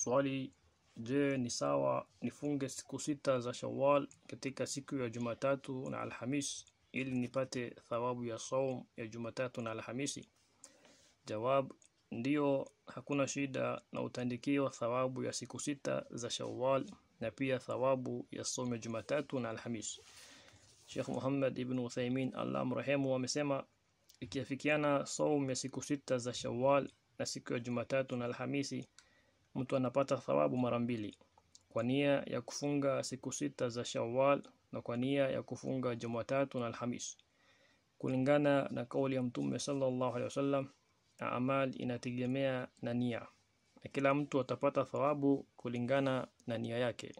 Swali, je, ni sawa nifunge siku sita za Shawwal katika siku ya Jumatatu na Alhamis ili nipate thawabu ya saum ya Jumatatu na Alhamisi? Jawab, ndiyo, hakuna shida na utaandikiwa thawabu ya siku sita za Shawwal na pia thawabu ya saum ya Jumatatu na Alhamis. Sheikh Muhammad ibn Uthaymeen Allah mrahimu amesema ikiafikiana saum ya siku sita za Shawwal na siku ya Jumatatu na Alhamisi mtu anapata thawabu mara mbili kwa nia ya kufunga siku sita za Shawwal na kwa nia ya kufunga Jumatatu na Alhamis. Kulingana na kauli ya Mtume sallallahu alaihi wasallam, amal inategemea na nia, na kila mtu atapata thawabu kulingana na nia yake.